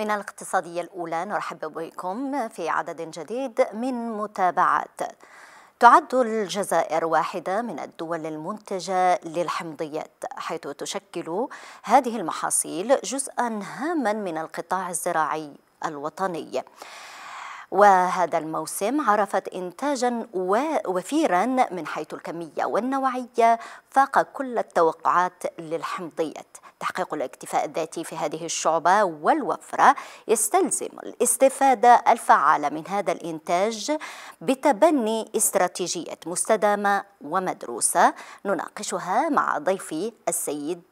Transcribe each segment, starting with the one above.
من الاقتصادية الأولى نرحب بكم في عدد جديد من متابعات تعد الجزائر واحدة من الدول المنتجة للحمضيات حيث تشكل هذه المحاصيل جزءا هاما من القطاع الزراعي الوطني وهذا الموسم عرفت إنتاجا وفيرا من حيث الكمية والنوعية فاق كل التوقعات للحمضيات تحقيق الاكتفاء الذاتي في هذه الشعبة والوفرة يستلزم الاستفادة الفعالة من هذا الإنتاج بتبني استراتيجيات مستدامة ومدروسة نناقشها مع ضيفي السيد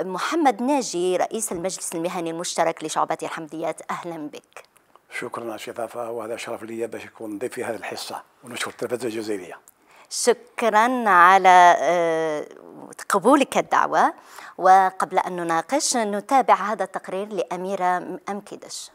محمد ناجي رئيس المجلس المهني المشترك لشعبة الحمضيات أهلا بك شكرا على الاستضافه وهذا شرف لي باش نكون ضيف في هذه الحصه ونشكر التلفزه الجزائريه شكرا على آه، قبولك الدعوه وقبل ان نناقش نتابع هذا التقرير لاميره امكدش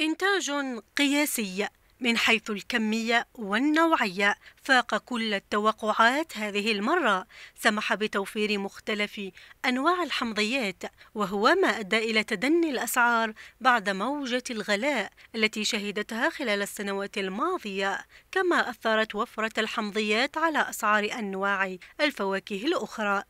انتاج قياسي من حيث الكمية والنوعية فاق كل التوقعات هذه المرة سمح بتوفير مختلف أنواع الحمضيات وهو ما أدى إلى تدني الأسعار بعد موجة الغلاء التي شهدتها خلال السنوات الماضية كما أثرت وفرة الحمضيات على أسعار أنواع الفواكه الأخرى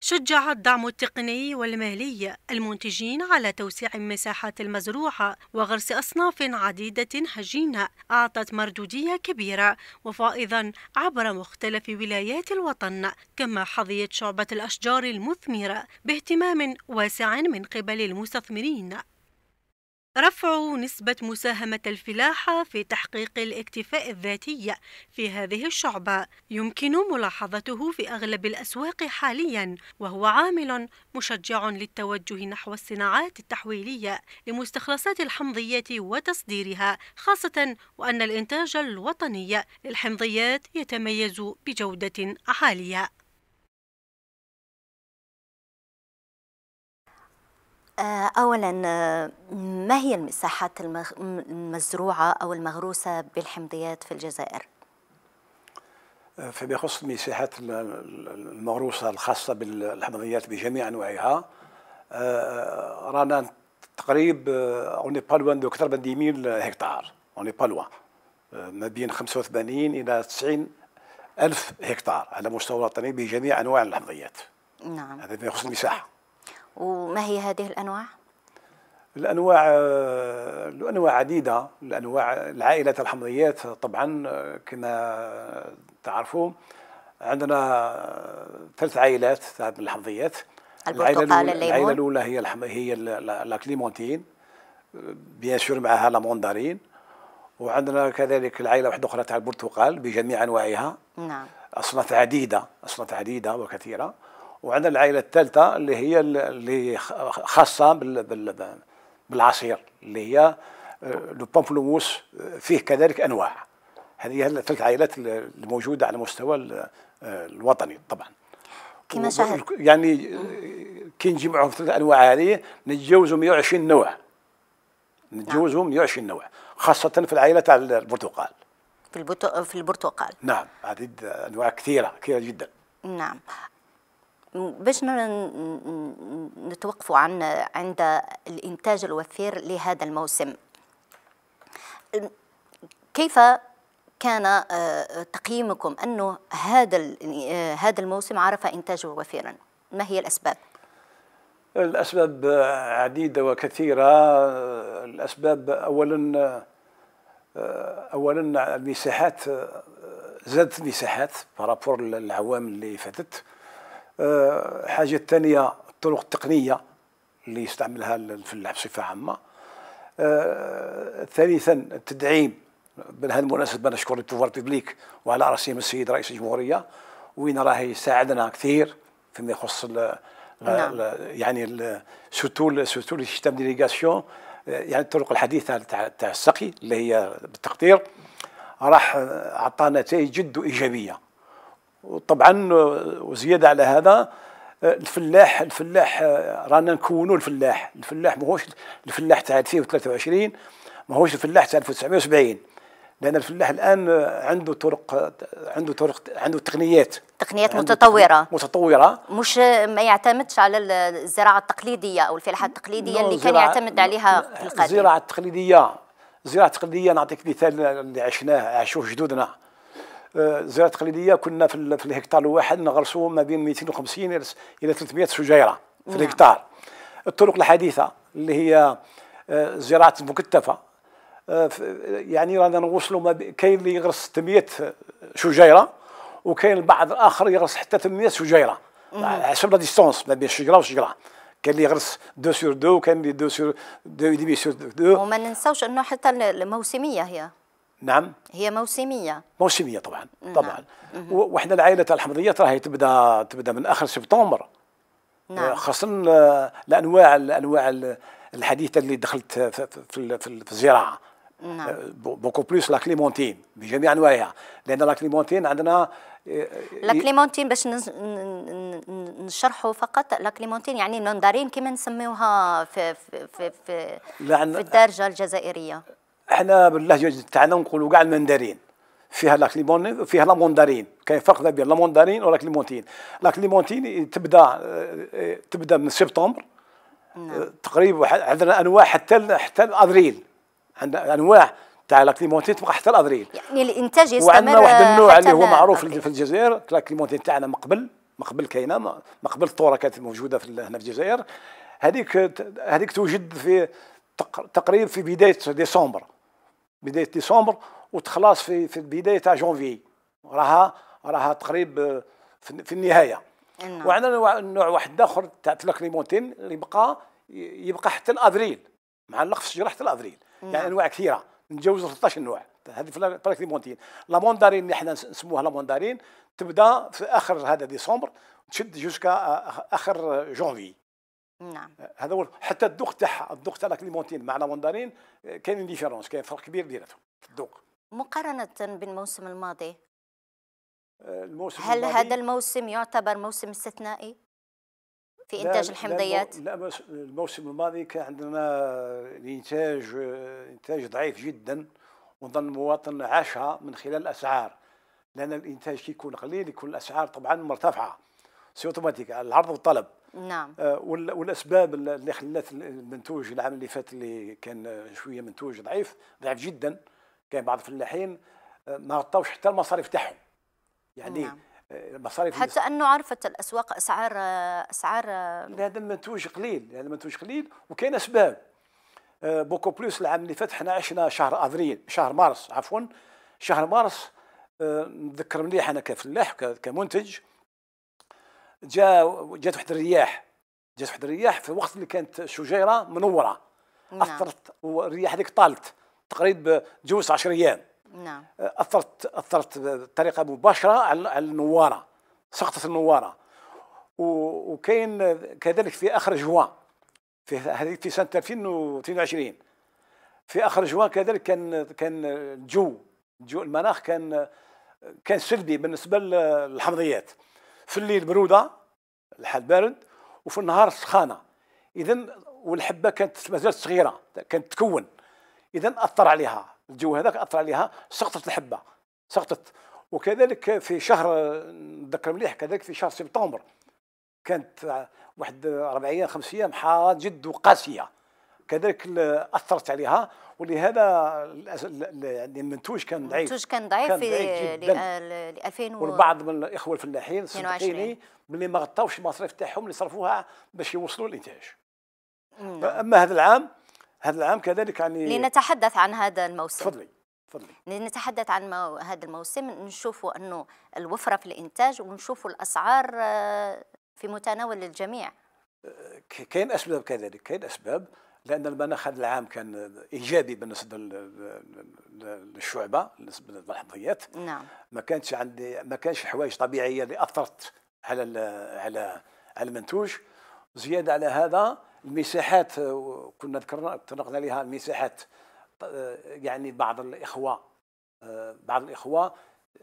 شجع الدعم التقني والمالي المنتجين على توسيع المساحات المزروعة وغرس أصناف عديدة هجينة أعطت مردودية كبيرة وفائضا عبر مختلف ولايات الوطن كما حظيت شعبة الأشجار المثمرة باهتمام واسع من قبل المستثمرين رفع نسبة مساهمة الفلاحة في تحقيق الاكتفاء الذاتي في هذه الشعبة يمكن ملاحظته في أغلب الأسواق حاليا وهو عامل مشجع للتوجه نحو الصناعات التحويلية لمستخلصات الحمضيات وتصديرها خاصة وأن الإنتاج الوطني للحمضيات يتميز بجودة عالية آه، اولا آه، ما هي المساحات المزروعه او المغروسه بالحمضيات في الجزائر آه، فيما يخص المساحات المغروسه الخاصه بالحمضيات بجميع انواعها رانا تقريب اون با لوان دو اكثر من 100 هكتار اون با لوان ما بين 85 الى 90 ألف هكتار على مستوى وطني بجميع انواع الحمضيات نعم هذا فيما يخص المساحه وما هي هذه الانواع؟ الانواع آه، الانواع عديده الانواع العائلات الحمضيات طبعا آه، كما تعرفوا عندنا ثلاث عائلات من الحمضيات العائله الاولى العائله الاولى هي الحم... هي لا كليمونتين بيان سور معها لا موندارين وعندنا كذلك العائله واحده اخرى تاع البرتقال بجميع انواعها نعم اصناف عديده اصناف عديده وكثيره وعندنا العائله الثالثه اللي هي اللي خاصه بالعصير اللي هي آه، لو بامبلوموس آه، فيه كذلك انواع هذه الثلاث عائلات الموجوده على مستوى آه، الوطني طبعا كما شاهد يعني كي نجمعهم ثلاث انواع هذه نتجاوزوا 120 نوع نتجاوزوا 120 نعم. نوع خاصه في العائله تاع البرتقال في في البرتقال نعم هذه انواع كثيره كثيره جدا نعم باش نتوقفوا عن عند الإنتاج الوفير لهذا الموسم كيف كان آه، تقييمكم أنه هذا آه، هذا الموسم عرف إنتاجه وفيرا ما هي الأسباب؟ الأسباب عديدة وكثيرة الأسباب أولا آه، أولا المساحات زادت مساحات بارابور للعوام اللي فاتت الحاجه آه، الثانيه الطرق التقنيه اللي يستعملها الفلاح بصفه عامه آه، ثالثا التدعيم بهذه المناسبه نشكر البوفوار بيبليك وعلى راسهم السيد رئيس الجمهوريه وين راه يساعدنا كثير فيما يخص الـ نعم. يعني سوتو سوتو سيستم ديليغاسيون يعني الطرق الحديثه تاع السقي اللي هي بالتقدير راح عطى نتائج جد ايجابيه وطبعا وزياده على هذا الفلاح الفلاح رانا نكونوا الفلاح الفلاح ماهوش الفلاح تاع 2023 ماهوش الفلاح تاع 1970 لان الفلاح الان عنده طرق عنده طرق عنده تقنيات تقنيات متطوره متطوره مش ما يعتمدش على الزراعه التقليديه او الفلاحه التقليديه اللي كان يعتمد عليها في القديم الزراعه التقليديه الزراعه التقليديه نعطيك مثال اللي عشناه عاشوه جدودنا الزراعه التقليديه كنا في, في الهكتار الواحد نغرسوا ما بين 250 الى 300 شجيره في نعم. الهكتار الطرق الحديثه اللي هي الزراعه آه، المكتفه آه، يعني رانا نوصلوا ما كاين اللي يغرس 600 شجيره وكاين البعض الاخر يغرس حتى 800 شجيره حسب لا ديستونس ما بين شجره وشجره كان اللي يغرس 2 سور 2 وكان اللي 2 سور 2 سور 2 وما ننساوش انه حتى الموسميه هي نعم هي موسميه موسميه طبعا نعم. طبعا نعم. وإحنا العائله الحمضيه راهي تبدا تبدا من اخر سبتمبر نعم آه، خاصه آه، الانواع الانواع الحديثه اللي دخلت في في الزراعه نعم آه، بوكو بلوس لا كليمونتين بجميع انواعها لان لا كليمونتين عندنا لا كليمونتين باش نشرحوا فقط لا كليمونتين يعني المندرين كما نسميوها في في في, في, في الدارجه الجزائريه احنا باللهجه تاعنا نقولوا كاع المندرين فيها لاكليمون فيها موندارين كاين فرق بين لا موندارين ولا كليمونتين لا كليمونتين تبدا تبدا من سبتمبر نعم. تقريبا عندنا انواع حتى حتى ابريل عندنا انواع تاع لا كليمونتين تبقى حتى ابريل يعني الانتاج يستمر وعندنا واحد النوع اللي هو معروف أوكي. في الجزائر لا كليمونتين تاعنا من قبل من قبل كاينه من قبل الثوره كانت موجوده في هنا في الجزائر هذيك هذيك توجد في تقريبا في بدايه ديسمبر بدايه ديسمبر وتخلص في في بدايه تاع جونفي راها راها تقريب آه، في النهايه نعم. وعندنا نوع واحد اخر تاع تلاكليمونتين اللي بقى يبقى حتى لافريل مع في الشجره حتى لافريل نعم. يعني انواع كثيره نتجاوز 13 نوع هذه في بلاكليمونتين لا موندارين اللي احنا نسموها لا موندارين تبدا في اخر هذا ديسمبر تشد جوسكا اخر جونفي نعم أه، هذا هو حتى الذوق تاعها الذوق تاع لاكليمونتين مع لاوندارين أه، كاين ديفيرونس كاين فرق كبير بيناتهم في الذوق مقارنة بالموسم الماضي أه، الموسم هل الماضي هذا الموسم يعتبر موسم استثنائي في انتاج لا الحمضيات؟ لا الموسم الماضي كان عندنا الانتاج انتاج ضعيف جدا ونظن المواطن عاشها من خلال الاسعار لان الانتاج كي يكون قليل يكون الاسعار طبعا مرتفعه سي اوتوماتيك العرض والطلب نعم آه، والاسباب اللي خلات المنتوج العام اللي فات اللي كان شويه منتوج ضعيف ضعيف جدا كان بعض الفلاحين آه، ما غطاوش حتى المصاريف تاعهم يعني نعم. آه، المصاريف حتى انه عرفت الاسواق اسعار اسعار هذا المنتوج قليل هذا المنتوج قليل وكاين اسباب بوكو بلوس العام اللي فات حنا عشنا شهر افريل شهر مارس عفوا شهر مارس نتذكر مليح انا كفلاح كمنتج جاء جات واحد الرياح جات واحد الرياح في الوقت اللي كانت شجيره منوره نعم. اثرت والرياح هذيك طالت تقريبا جوز 10 ايام نعم اثرت اثرت بطريقه مباشره على النواره سقطت النواره وكاين كذلك في اخر جوان في هذه في سنه 2022 في اخر جوان كذلك كان كان الجو الجو المناخ كان كان سلبي بالنسبه للحمضيات في الليل بروده الحال بارد وفي النهار سخانه اذا والحبه كانت مازالت صغيره كانت تكون اذا اثر عليها الجو هذاك اثر عليها سقطت الحبه سقطت وكذلك في شهر نتذكر مليح كذلك في شهر سبتمبر كانت واحد اربع ايام خمس ايام حاره جد وقاسيه كذلك اثرت عليها ولهذا يعني المنتوج كان ضعيف المنتوج كان ضعيف في 2000 والبعض من الاخوه الفلاحين صدقيني ملي ما غطاوش المصاريف تاعهم اللي صرفوها باش يوصلوا الانتاج نعم. اما هذا العام هذا العام كذلك يعني لنتحدث عن هذا الموسم تفضلي تفضلي لنتحدث عن مو... هذا الموسم نشوفوا انه الوفره في الانتاج ونشوفوا الاسعار آه، في متناول الجميع آه، كاين اسباب كذلك كاين اسباب لان المناخ هذا العام كان ايجابي بالنسبه للشعبه بالنسبه للملحوظيات نعم ما كانتش عندي ما كانش حوايج طبيعيه اللي اثرت على على على المنتوج زياده على هذا المساحات كنا ذكرنا تطرقنا لها المساحات يعني بعض الاخوه بعض الاخوه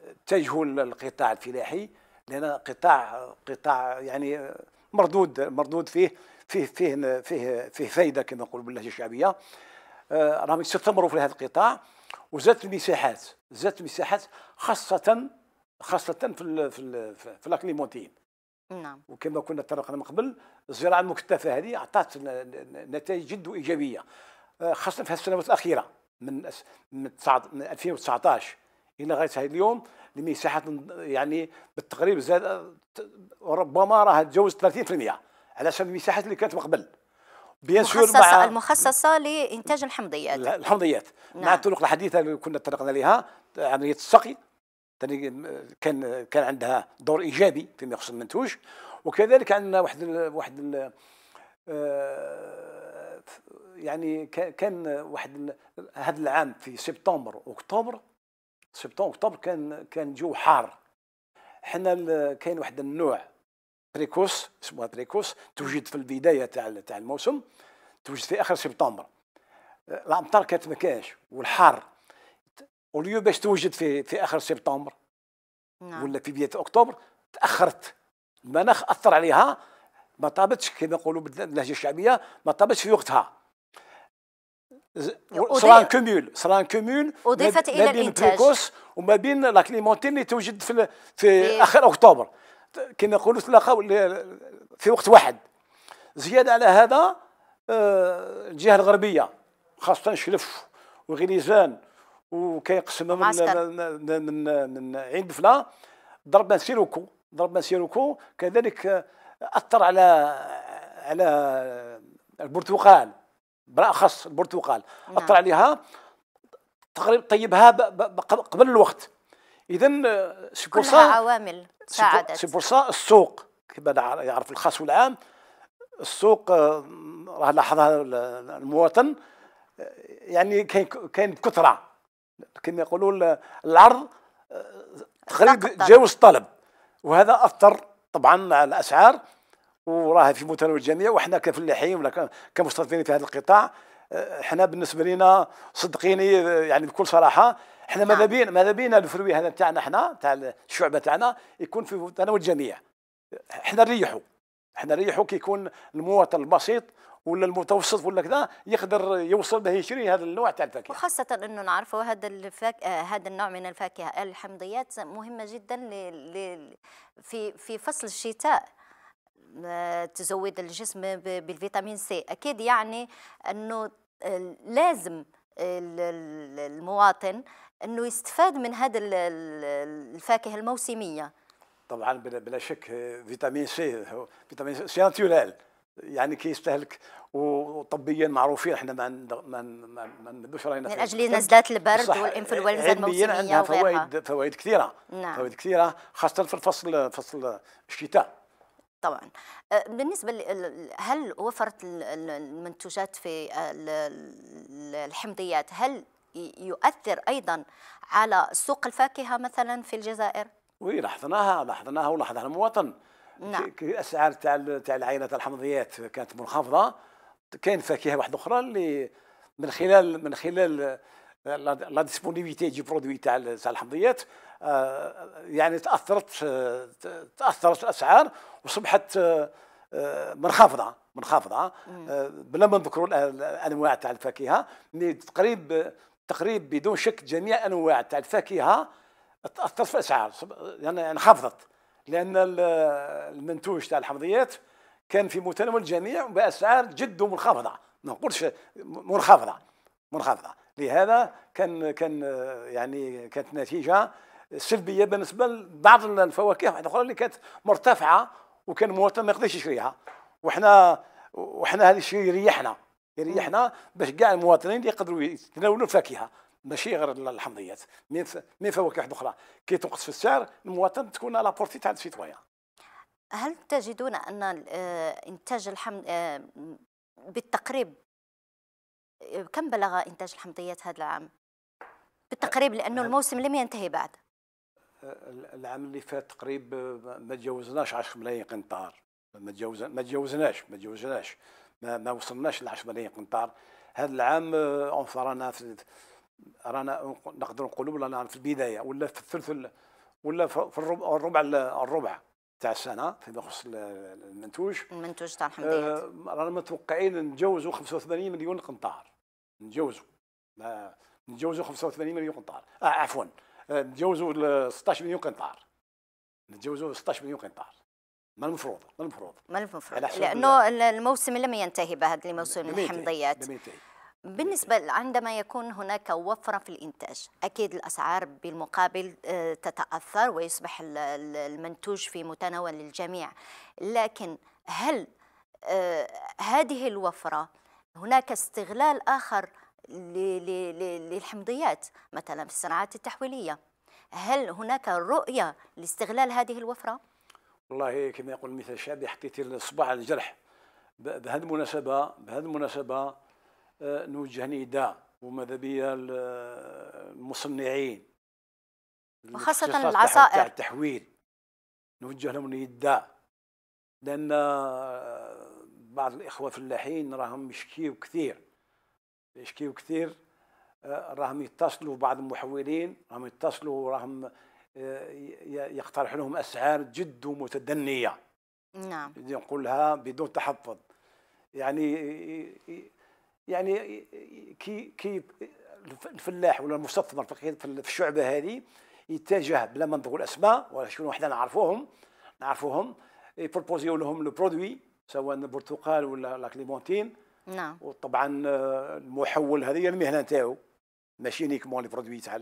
اتجهوا للقطاع الفلاحي لان قطاع قطاع يعني مردود مردود فيه فيه فيه فيه فيه فايده كما نقول باللهجه الشعبيه آه، راهم يستثمروا في هذا القطاع وزادت المساحات زادت المساحات خاصه خاصه في الـ في الـ في لاكليمونتين نعم وكما كنا تطرقنا من قبل الزراعه المكتفه هذه اعطت نتائج جد ايجابيه آه، خاصه في السنوات الاخيره من من 2019 الى غايه هذا اليوم المساحات يعني بالتقريب زاد ربما راها تجاوز 30% على حسب المساحات اللي كانت من قبل بيان سور مع المخصصه لانتاج الحمضيات الحمضيات نعم. مع الطرق الحديثه اللي كنا تطرقنا لها عمليه السقي كان كان عندها دور ايجابي فيما يخص المنتوج وكذلك عندنا واحد الـ واحد الـ آه، يعني كان واحد هذا العام في سبتمبر اكتوبر سبتمبر اكتوبر كان كان جو حار حنا كاين واحد النوع تريكوس اسمها تريكوس توجد في البدايه تاع تاع الموسم توجد في اخر سبتمبر آه، الامطار كانت كانش والحار وليو باش توجد في في اخر سبتمبر نعم. ولا في بدايه اكتوبر تاخرت المناخ اثر عليها ما طابتش كما يقولوا باللهجه الشعبيه ما طابتش في وقتها صرا ان كومول صرا ان كومول اضيفت الى الانتاج ما بين بريكوس وما بين لا كليمونتين اللي توجد في في اخر اكتوبر كما نقولوا تلاقاو في وقت واحد زياده على هذا آه، الجهه الغربيه خاصه شلف وغليزان وكيقسم من, من من عين بفلا ضربنا سيروكو ضربنا سيروكو كذلك آه، اثر على على البرتقال بالاخص البرتقال نعم. اثر عليها تقريبا طيبها قبل الوقت اذا سي بور سا عوامل ساعدت سي بور سا السوق كما يعرف الخاص والعام السوق آه، راه لاحظها المواطن آه، يعني كاين كاين بكثره كما يقولوا العرض تقريبا آه، تجاوز الطلب وهذا اثر طبعا على الاسعار وراه في متناول الجميع وحنا كفلاحين ولا كمستثمرين في هذا القطاع حنا بالنسبه لنا صدقيني يعني بكل صراحه احنا ماذا نعم. بينا ماذا بينا الفروي هذا تاعنا احنا تاع الشعبه تاعنا يكون في تناول الجميع احنا نريحوا احنا نريحوا كي يكون المواطن البسيط ولا المتوسط ولا كذا يقدر يوصل به يشري هذا النوع تاع الفاكهه وخاصه انه نعرفوا هذا الفاك... هذا النوع من الفاكهه الحمضيات مهمه جدا ل... ل... في في فصل الشتاء آه، تزود الجسم بالفيتامين سي اكيد يعني انه لازم المواطن انه يستفاد من هذا الفاكهه الموسميه طبعا بلا شك آه، فيتامين سي فيتامين سي ناتورال يعني كيستهلك وطبيا معروفين احنا ما ما ما ندوش راينا من اجل نزلات البرد والانفلونزا الموسميه عندها فوائد فوائد كثيره نعم. فوائد كثيره خاصه في الفصل فصل الشتاء طبعا آه، بالنسبه هل وفرت المنتوجات في آه، الحمضيات هل يؤثر أيضا على سوق الفاكهة مثلا في الجزائر؟ وي لاحظناها لاحظناها ولاحظها المواطن نعم الاسعار تاع تاع العينه تاع الحمضيات كانت منخفضه كاين فاكهه واحده اخرى اللي من خلال من خلال لا ديسبونيبيتي دي برودوي تاع تاع الحمضيات آه، يعني تاثرت آه، تاثرت الاسعار وصبحت آه، منخفضه منخفضه بلا ما نذكروا الانواع تاع الفاكهه تقريب تقريب بدون شك جميع انواع تاع الفاكهه تاثر في الاسعار يعني انخفضت لان المنتوج تاع الحمضيات كان في متناول الجميع باسعار جد منخفضه ما نقولش منخفضه منخفضه لهذا كان كان يعني كانت نتيجه سلبيه بالنسبه لبعض الفواكه واحده اخرى اللي كانت مرتفعه وكان المواطن ما يقدرش يشريها وحنا وحنا هذا الشيء يريحنا يعني احنا باش كاع المواطنين يقدروا يتناولوا الفاكهه ماشي غير الحمضيات من من فواكه واحده اخرى كي تنقص في السعر المواطن تكون لابورتي تاع السيتويان هل تجدون ان آه، انتاج الحمض آه، بالتقريب آه، كم بلغ انتاج الحمضيات هذا العام بالتقريب لانه الموسم لم ينتهي بعد العام اللي فات تقريب ما تجاوزناش 10 ملايين قنطار ما تجاوزناش ما تجاوزناش ما, ما وصلناش ل 10 ملايين قنطار هذا العام اون آه، رانا في رانا نقدر نقولوا رانا في البدايه ولا في الثلث ولا في الربع الربع الربع تاع السنه فيما يخص المنتوج المنتوج تاع الحمديات لله آه، رانا متوقعين نتجاوزوا 85 مليون قنطار نتجاوزوا نتجاوزوا 85 مليون قنطار اه عفوا آه، نتجاوزوا 16 مليون قنطار نتجاوزوا 16 مليون قنطار ما المفروض ما المفروض ما المفروض يعني لانه الموسم لم ينتهي بعد لموسم الحمضيات لم ينتهي بالنسبة عندما يكون هناك وفرة في الإنتاج أكيد الأسعار بالمقابل آه، تتأثر ويصبح المنتوج في متناول الجميع لكن هل آه، هذه الوفرة هناك استغلال آخر للحمضيات مثلا في الصناعات التحويلية هل هناك رؤية لاستغلال هذه الوفرة؟ والله إيه، كما يقول المثل الشعبي حطيتي الصباع على الجرح بهذه المناسبه بهذه المناسبه آه، نوجه نداء وماذا بيا المصنعين وخاصة العصائر التحويل نوجه لهم نداء لأن آه، بعض الإخوة فلاحين راهم يشكيو كثير يشكيو كثير آه، راهم يتصلوا بعض المحولين راهم يتصلوا راهم يقترح لهم اسعار جد متدنيه نعم نقولها بدون تحفظ يعني يعني كي كي الفلاح ولا المستثمر في الشعبه هذه يتجه بلا ما نذكر اسماء ولا شكون حنا نعرفوهم نعرفوهم يبروبوزيو لهم لو برودوي سواء البرتقال ولا لا كليمونتين نعم وطبعا المحول هذه هي المهنه نتاعو ماشي نيكمون لي برودوي تاع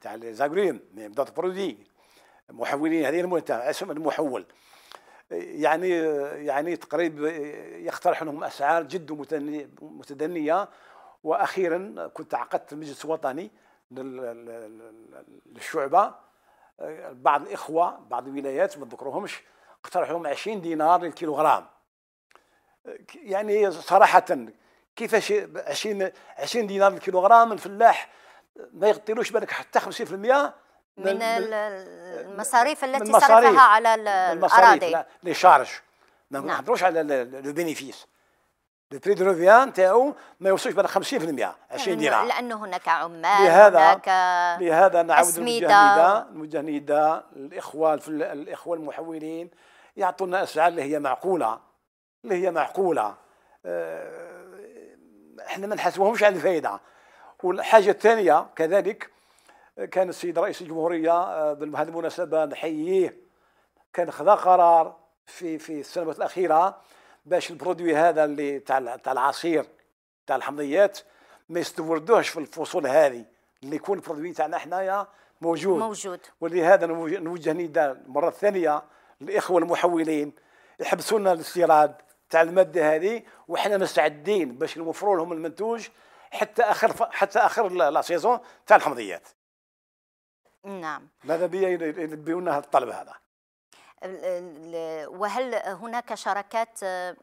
تاع زاغريم دوت برودي محولين هذه المنتهى اسم المحول يعني يعني تقريب يقترح لهم اسعار جد متدنيه واخيرا كنت عقدت مجلس وطني للشعبه بعض الاخوه بعض الولايات ما نذكرهمش اقترحوا لهم 20 دينار للكيلوغرام يعني صراحه كيفاش 20 20 دينار للكيلوغرام الفلاح ما يغطيلوش بالك حتى 50% من, من المصاريف التي من صرفها على الاراضي لي شارج ما نعم. نهضروش على لو بينيفيس لو بري دو روفيان تاعو ما يوصلش بالك 50% 20 دينار لانه هناك عمال لهذا هناك لهذا نعود المجاهدة الاخوان الاخوه الاخوه المحولين يعطونا اسعار اللي هي معقوله اللي هي معقوله آه، احنا ما نحاسبوهمش على الفائده والحاجه الثانيه كذلك كان السيد رئيس الجمهوريه بهذه آه، المناسبه نحييه كان خذا قرار في في السنوات الاخيره باش البرودوي هذا اللي تاع تاع العصير تاع الحمضيات ما يستوردوهش في الفصول هذه اللي يكون البرودوي تاعنا حنايا موجود موجود ولهذا نوجه نداء المره الثانيه للاخوه المحولين يحبسوا لنا الاستيراد تاع الماده هذه وحنا مستعدين باش نوفروا لهم المنتوج حتى اخر حتى اخر لا سيزون تاع الحمضيات نعم ماذا بيا يلبيونا الطلب هذا وهل هناك شراكات آه،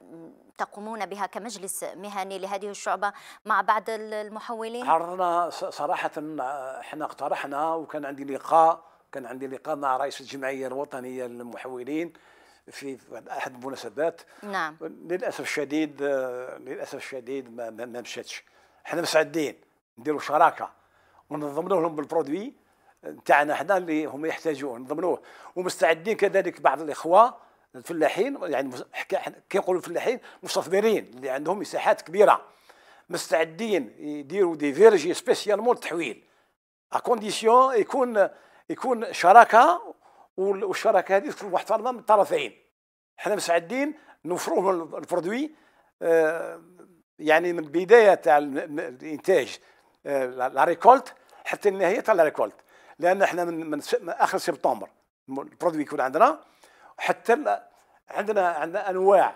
تقومون بها كمجلس مهني لهذه الشعبة مع بعض المحولين؟ عرضنا صراحة احنا آه، اقترحنا وكان عندي لقاء كان عندي لقاء مع رئيس الجمعية الوطنية للمحولين في أحد المناسبات نعم للأسف الشديد آه، للأسف الشديد ما, ما مشاتش حنا مستعدين نديروا شراكه ونضمنوا لهم بالبرودوي تاعنا حنا اللي هم يحتاجوه نضمنوه ومستعدين كذلك بعض الاخوه الفلاحين يعني كي يقولوا الفلاحين مستثمرين اللي عندهم مساحات كبيره مستعدين يديروا دي فيرجي سبيسيالمون التحويل اكونديسيون يكون يكون شراكه والشراكه هذه تكون محترمه من الطرفين حنا مستعدين نوفروا لهم البرودوي آه، يعني من بدايه الانتاج آه، لا ريكولت حتى النهايه تاع لا ريكولت لان احنا من, من اخر سبتمبر البرودوي يكون عندنا حتى عندنا عندنا انواع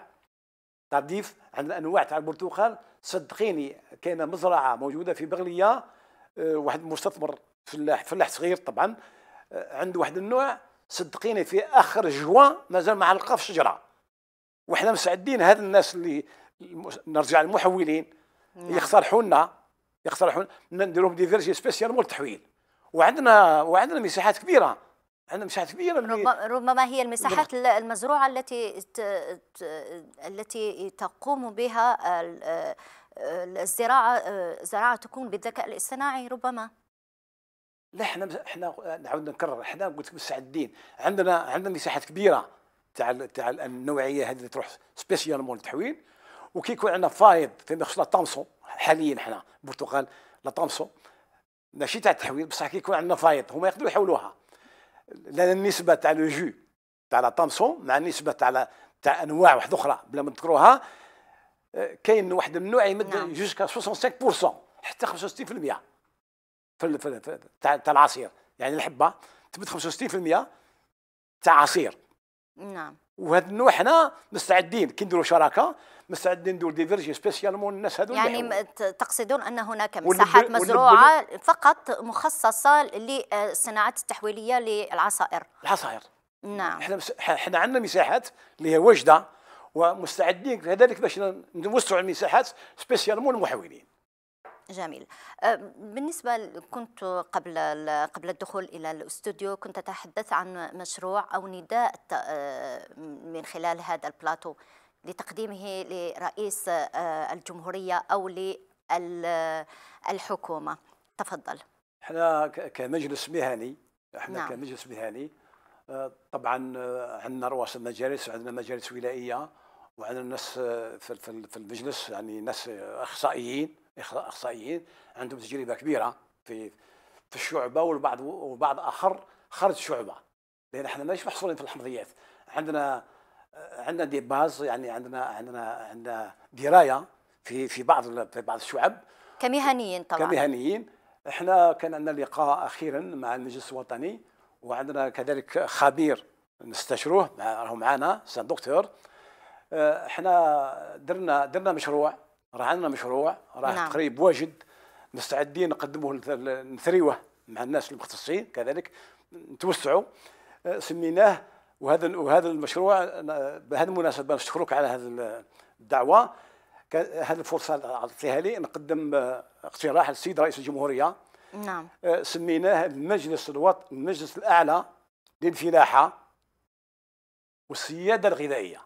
تاع عندنا انواع تاع البرتقال صدقيني كاينه مزرعه موجوده في بغليه آه، واحد مستثمر فلاح فلاح صغير طبعا آه، عنده واحد النوع صدقيني في اخر جوان مازال ما علقه في الشجره وحنا مسعدين هاد الناس اللي نرجع للمحولين نعم. يقترحوا لنا يقترحوا نديرهم دي فيرجي سبيسيال مول التحويل وعندنا وعندنا مساحات كبيره عندنا مساحات كبيره ربما هي المساحات المزروعه التي التي تقوم بها الزراعه زراعه تكون بالذكاء الاصطناعي ربما لا احنا احنا نعاود نكرر احنا قلت لك مستعدين عندنا عندنا مساحات كبيره تاع تاع النوعيه هذه اللي تروح سبيسيال مول التحويل وكي يكون عندنا فايض فيما يخص طامسون حاليا حنا البرتقال طامسون ماشي تاع التحويل بصح كيكون عندنا فايض هما يقدروا يحولوها لان النسبه تاع لو جو تاع طامسون مع النسبه تاع تاع انواع واحده اخرى بلا ما نذكروها كاين واحد النوع يمد نعم. جوسكا 65% حتى 65% في تاع تاع العصير يعني الحبه تمد 65% تاع عصير نعم وهذا النوع حنا مستعدين كي نديروا شراكه مستعدين نديروا ديفيرجي سبيسيالمون الناس هذول يعني بيحبوا. تقصدون ان هناك مساحات مزروعه فقط مخصصه للصناعات التحويليه للعصائر العصائر نعم احنا احنا عندنا مساحات اللي هي واجده ومستعدين كذلك باش نوسعوا المساحات سبيسيالمون المحولين جميل أه، بالنسبة كنت قبل قبل الدخول إلى الاستوديو كنت أتحدث عن مشروع أو نداء أه، من خلال هذا البلاتو لتقديمه لرئيس آه، الجمهورية أو للحكومة تفضل احنا كمجلس مهني احنا نعم. كمجلس مهني آه، طبعا آه، عندنا رؤساء مجالس عندنا مجالس ولائيه وعندنا ناس في المجلس يعني ناس اخصائيين اخصائيين عندهم تجربه كبيره في في الشعبه والبعض والبعض اخر خارج الشعبه لان احنا ماناش محصورين في الحمضيات عندنا عندنا دي باز يعني عندنا عندنا عندنا درايه في في بعض في بعض الشعب كمهنيين طبعا كمهنيين احنا كان عندنا لقاء اخيرا مع المجلس الوطني وعندنا كذلك خبير نستشروه مع راهو معنا سان دكتور آه، احنا درنا درنا مشروع راه عندنا مشروع راه نعم. تقريب واجد مستعدين نقدموه نثريوه مع الناس المختصين كذلك نتوسعوا آه، سميناه وهذا وهذا المشروع بهذه المناسبه نشكرك على هذه الدعوه هذه الفرصه اللي اعطيتها لي نقدم آه، اقتراح للسيد رئيس الجمهوريه نعم آه، سميناه المجلس الوطني المجلس الاعلى للفلاحه والسياده الغذائيه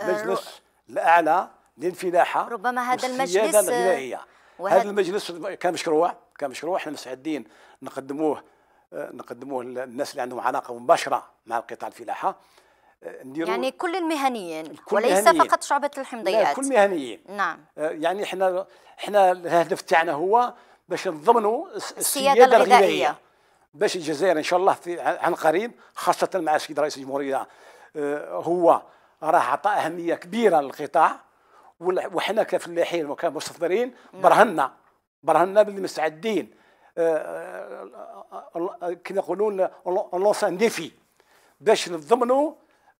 آه، المجلس الاعلى للفلاحه ربما هذا المجلس الغذائيه وهذا هذا المجلس كان مشروع احنا مستعدين نقدموه نقدموه للناس اللي عندهم علاقه مباشره مع القطاع الفلاحه آه، يعني كل المهنيين كل وليس مهنيين. فقط شعبه الحمضيات لا كل المهنيين نعم آه، يعني احنا احنا الهدف تاعنا هو باش نضمنوا السياده الغذائيه, الغذائية. باش الجزائر ان شاء الله في عن قريب خاصه مع السيد رئيس الجمهوريه آه، هو راه عطى اهميه كبيره للقطاع وحنا كفلاحين وكمستثمرين نعم. برهنا برهنا باللي مستعدين كنا يقولون لونس ان ديفي باش نضمنوا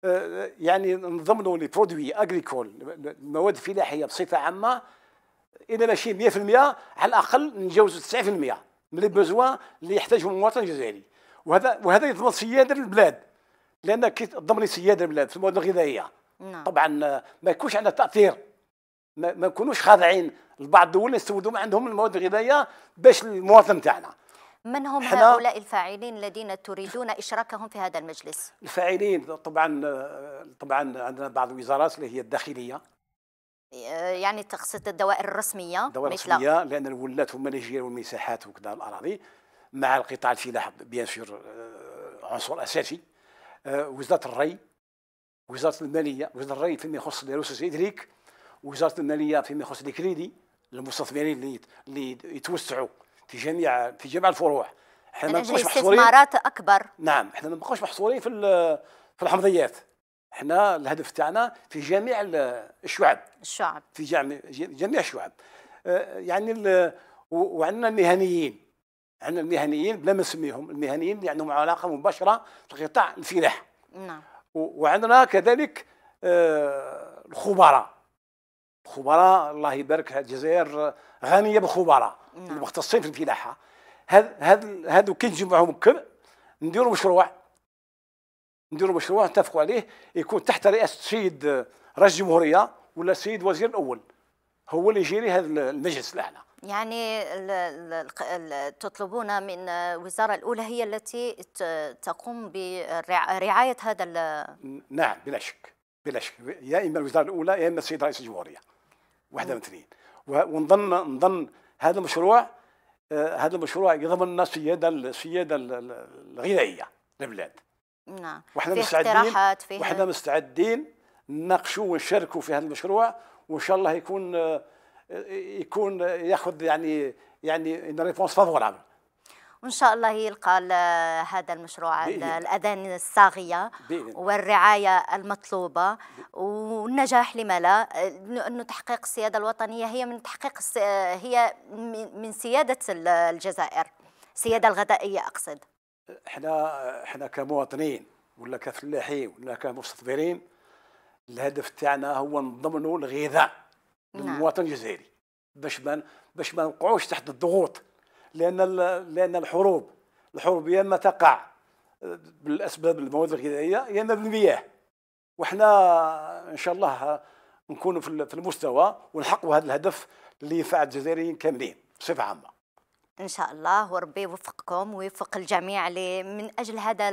آه، يعني نضمنوا لي برودوي اغريكول المواد الفلاحيه بصفه عامه اذا ماشي 100% على الاقل نتجاوزوا 90% من لي بوزوا اللي يحتاجهم المواطن الجزائري وهذا وهذا يضمن سياده للبلاد لان كي تضمن سياده البلاد في المواد الغذائيه نعم. طبعا ما يكونش عندنا تاثير ما نكونوش خاضعين لبعض الدول يستوردوا من عندهم المواد الغذائيه باش المواطن تاعنا من هم هؤلاء الفاعلين الذين تريدون اشراكهم في هذا المجلس؟ الفاعلين طبعا طبعا عندنا بعض الوزارات اللي هي الداخليه آه، يعني تقصد الدوائر الرسميه الدوائر الرسميه لان الولات هما اللي المساحات وكذا الاراضي مع القطاع الفلاح بيان سور آه، عنصر اساسي آه، وزاره الري وزاره الماليه وزاره الري فيما يخص الرسوس ادريك وزاره الماليه فيما يخص الكريدي للمستثمرين اللي اللي يتوسعوا في جميع في جميع الفروع احنا ما نبقاوش محصورين استثمارات اكبر نعم احنا ما نبقاوش محصورين في في الحمضيات احنا الهدف تاعنا في جميع الشعب الشعب في جميع جميع الشعب أه، يعني وعندنا المهنيين عندنا المهنيين بلا ما نسميهم المهنيين اللي عندهم علاقه مباشره في قطاع الفلاح نعم وعندنا كذلك أه، الخبراء خبراء الله يبارك الجزائر غنيه بخبراء نعم. المختصين في الفلاحه هذ هذ هذو كي نجمعهم كم نديروا مشروع نديروا مشروع نتفقوا عليه يكون تحت رئاسه السيد رئيس الجمهوريه ولا السيد وزير الاول هو اللي يجيري هذا المجلس الاعلى يعني تطلبون من الوزاره الاولى هي التي تقوم برعايه هذا نعم بلا شك بلا شك يا اما الوزاره الاولى يا اما السيد رئيس الجمهوريه وحده من اثنين ونظن نظن هذا المشروع آه، هذا المشروع يضمن لنا السياده السياده الغذائيه للبلاد نعم وحنا مستعدين فيه مستعدين نناقشوا ونشاركوا في هذا المشروع وان شاء الله يكون آه، يكون ياخذ يعني يعني اون ريبونس فافورابل وإن شاء الله يلقى هذا المشروع الأذان الصاغية والرعاية المطلوبة والنجاح لما لا انه تحقيق السيادة الوطنية هي من تحقيق هي من سيادة الجزائر السيادة الغذائية أقصد احنا احنا كمواطنين ولا كفلاحين ولا كمستثمرين الهدف تاعنا هو نضمنوا الغذاء نعم. للمواطن الجزائري باش ما باش ما نوقعوش تحت الضغوط لأن لأن الحروب الحروب يا اما تقع بالأسباب المواد الغذائية يا اما بالمياه وحنا إن شاء الله نكونوا في المستوى ونحققوا هذا الهدف اللي ينفع الجزائريين كاملين بصفة عامة ان شاء الله وربي يوفقكم ويوفق الجميع من اجل هذا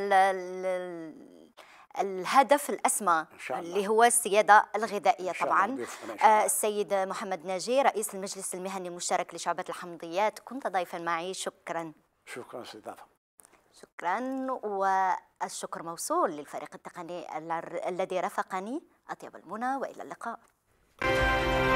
الهدف الأسمى اللي هو السيادة الغذائية طبعا آه، السيد محمد ناجي رئيس المجلس المهني المشترك لشعبة الحمضيات كنت ضيفا معي شكرا شكرا استضافة شكرا والشكر موصول للفريق التقني الذي رافقني أطيب المنى وإلى اللقاء